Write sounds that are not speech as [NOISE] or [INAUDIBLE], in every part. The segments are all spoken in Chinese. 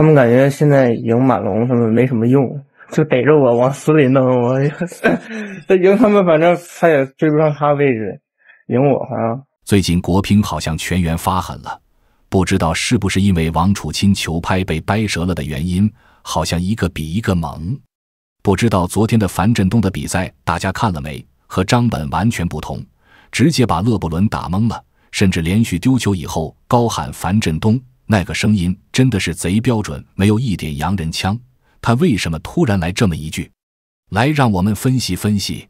他们感觉现在赢马龙他们没什么用，就逮着我往死里弄。我这 [LAUGHS] 赢他们，反正他也追不上他位置。赢我好像最近国乒好像全员发狠了，不知道是不是因为王楚钦球拍被掰折了的原因，好像一个比一个猛。不知道昨天的樊振东的比赛大家看了没？和张本完全不同，直接把勒布伦打懵了，甚至连续丢球以后高喊樊振东。那个声音真的是贼标准，没有一点洋人腔。他为什么突然来这么一句？来，让我们分析分析。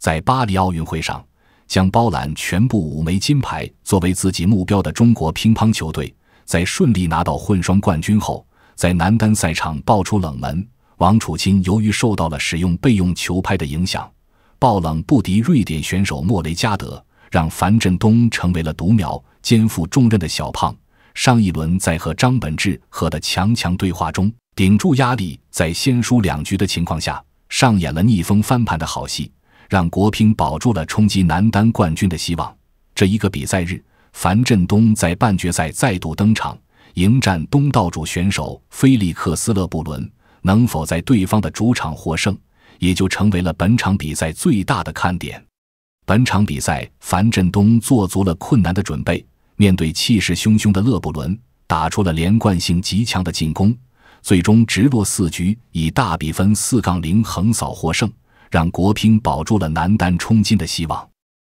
在巴黎奥运会上，将包揽全部五枚金牌作为自己目标的中国乒乓球队，在顺利拿到混双冠军后，在男单赛场爆出冷门。王楚钦由于受到了使用备用球拍的影响，爆冷不敌瑞典选手莫雷加德，让樊振东成为了独苗，肩负重任的小胖。上一轮在和张本智和的强强对话中，顶住压力，在先输两局的情况下，上演了逆风翻盘的好戏，让国乒保住了冲击男单冠军的希望。这一个比赛日，樊振东在半决赛再度登场，迎战东道主选手菲利克斯勒布伦，能否在对方的主场获胜，也就成为了本场比赛最大的看点。本场比赛，樊振东做足了困难的准备。面对气势汹汹的勒布伦，打出了连贯性极强的进攻，最终直落四局，以大比分四杠零横扫获胜，让国乒保住了男单冲金的希望。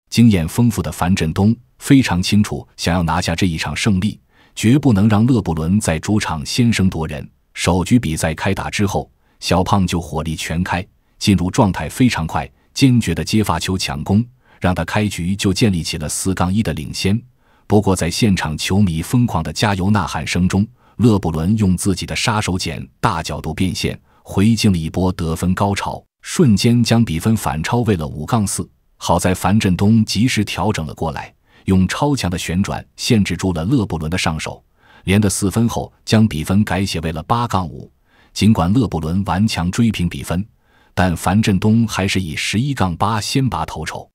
经验丰富的樊振东非常清楚，想要拿下这一场胜利，绝不能让勒布伦在主场先声夺人。首局比赛开打之后，小胖就火力全开，进入状态非常快，坚决的接发球抢攻，让他开局就建立起了四杠一的领先。不过，在现场球迷疯狂的加油呐喊声中，勒布伦用自己的杀手锏——大角度变线，回敬了一波得分高潮，瞬间将比分反超为了五杠四。好在樊振东及时调整了过来，用超强的旋转限制住了勒布伦的上手，连得四分后，将比分改写为了八杠五。尽管勒布伦顽强追平比分，但樊振东还是以十一杠八先拔头筹，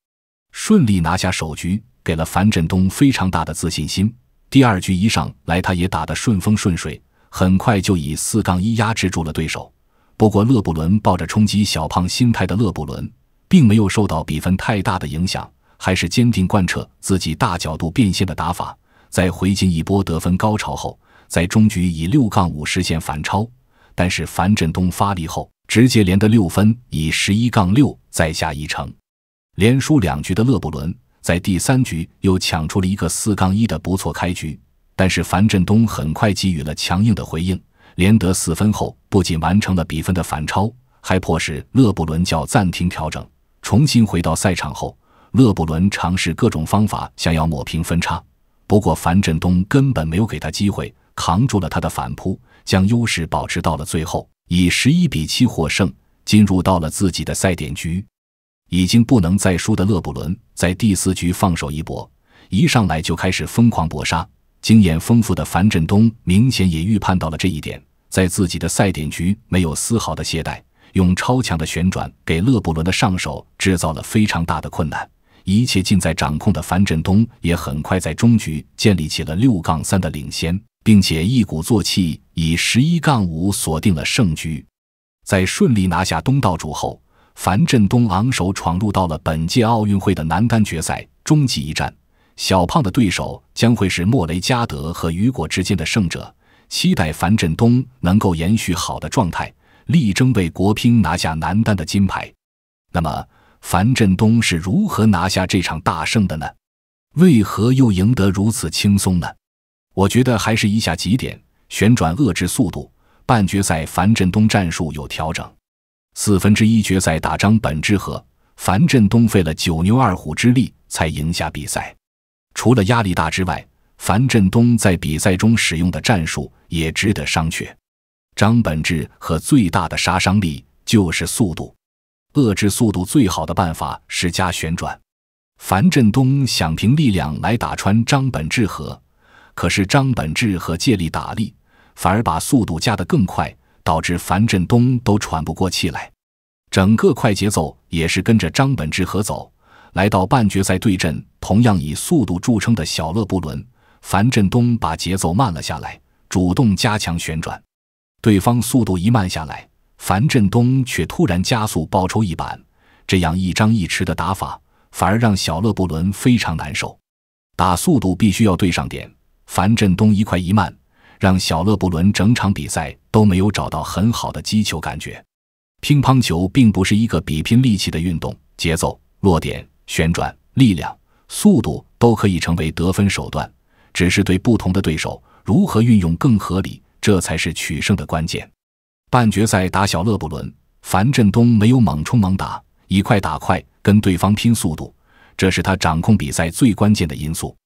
顺利拿下首局。给了樊振东非常大的自信心。第二局一上来，他也打得顺风顺水，很快就以四杠一压制住了对手。不过，勒布伦抱着冲击小胖心态的勒布伦，并没有受到比分太大的影响，还是坚定贯彻自己大角度变线的打法。在回进一波得分高潮后，在中局以六杠五实现反超。但是，樊振东发力后，直接连得六分，以十一杠六再下一城。连输两局的勒布伦。在第三局又抢出了一个四杠一的不错开局，但是樊振东很快给予了强硬的回应，连得四分后，不仅完成了比分的反超，还迫使勒布伦叫暂停调整。重新回到赛场后，勒布伦尝试各种方法想要抹平分差，不过樊振东根本没有给他机会，扛住了他的反扑，将优势保持到了最后，以十一比七获胜，进入到了自己的赛点局。已经不能再输的勒布伦，在第四局放手一搏，一上来就开始疯狂搏杀。经验丰富的樊振东明显也预判到了这一点，在自己的赛点局没有丝毫的懈怠，用超强的旋转给勒布伦的上手制造了非常大的困难。一切尽在掌控的樊振东也很快在中局建立起了六杠三的领先，并且一鼓作气以十一杠五锁定了胜局。在顺利拿下东道主后。樊振东昂首闯入到了本届奥运会的男单决赛，终极一战。小胖的对手将会是莫雷加德和雨果之间的胜者。期待樊振东能够延续好的状态，力争为国乒拿下男单的金牌。那么，樊振东是如何拿下这场大胜的呢？为何又赢得如此轻松呢？我觉得还是以下几点：旋转遏制速度，半决赛樊振东战术有调整。四分之一决赛打张本智和，樊振东费了九牛二虎之力才赢下比赛。除了压力大之外，樊振东在比赛中使用的战术也值得商榷。张本智和最大的杀伤力就是速度，遏制速度最好的办法是加旋转。樊振东想凭力量来打穿张本智和，可是张本智和借力打力，反而把速度加得更快。导致樊振东都喘不过气来，整个快节奏也是跟着张本智和走。来到半决赛对阵同样以速度著称的小勒布伦，樊振东把节奏慢了下来，主动加强旋转。对方速度一慢下来，樊振东却突然加速爆出一板。这样一张一弛的打法，反而让小勒布伦非常难受。打速度必须要对上点，樊振东一快一慢，让小勒布伦整场比赛。都没有找到很好的击球感觉。乒乓球并不是一个比拼力气的运动，节奏、落点、旋转、力量、速度都可以成为得分手段，只是对不同的对手如何运用更合理，这才是取胜的关键。半决赛打小勒布伦，樊振东没有猛冲猛打，以快打快，跟对方拼速度，这是他掌控比赛最关键的因素。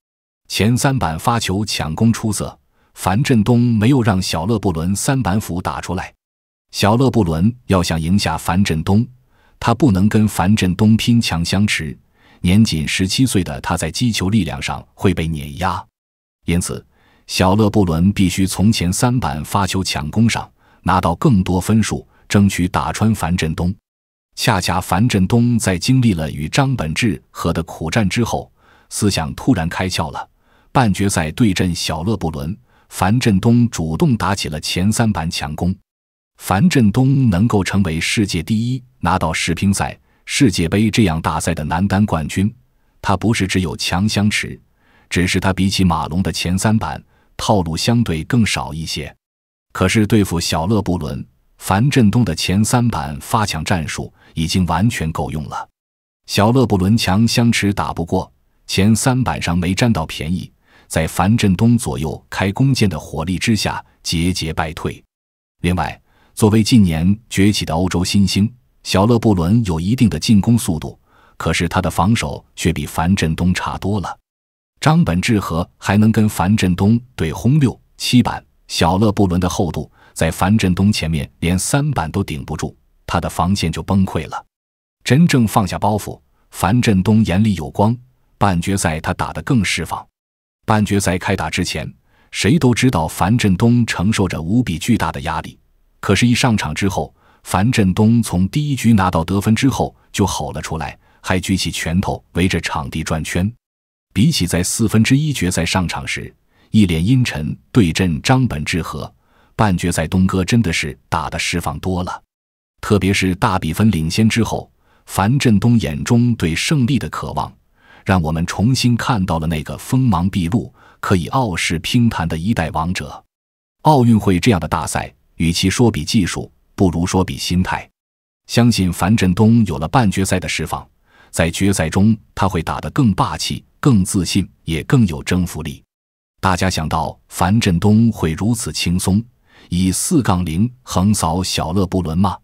前三板发球抢攻出色。樊振东没有让小勒布伦三板斧打出来，小勒布伦要想赢下樊振东，他不能跟樊振东拼抢相持。年仅十七岁的他在击球力量上会被碾压，因此小勒布伦必须从前三板发球抢攻上拿到更多分数，争取打穿樊振东。恰恰樊振东在经历了与张本智和的苦战之后，思想突然开窍了，半决赛对阵小勒布伦。樊振东主动打起了前三板抢攻。樊振东能够成为世界第一，拿到世乒赛、世界杯这样大赛的男单冠军，他不是只有强相持，只是他比起马龙的前三板套路相对更少一些。可是对付小勒布伦，樊振东的前三板发抢战术已经完全够用了。小勒布伦强相持打不过，前三板上没占到便宜。在樊振东左右开弓箭的火力之下，节节败退。另外，作为近年崛起的欧洲新星，小勒布伦有一定的进攻速度，可是他的防守却比樊振东差多了。张本智和还能跟樊振东对轰六七板，小勒布伦的厚度在樊振东前面连三板都顶不住，他的防线就崩溃了。真正放下包袱，樊振东眼里有光，半决赛他打得更释放。半决赛开打之前，谁都知道樊振东承受着无比巨大的压力。可是，一上场之后，樊振东从第一局拿到得分之后就吼了出来，还举起拳头围着场地转圈。比起在四分之一决赛上场时一脸阴沉对阵张本智和，半决赛东哥真的是打得释放多了。特别是大比分领先之后，樊振东眼中对胜利的渴望。让我们重新看到了那个锋芒毕露、可以傲视乒坛的一代王者。奥运会这样的大赛，与其说比技术，不如说比心态。相信樊振东有了半决赛的释放，在决赛中他会打得更霸气、更自信，也更有征服力。大家想到樊振东会如此轻松，以四杠零横扫小勒布伦吗？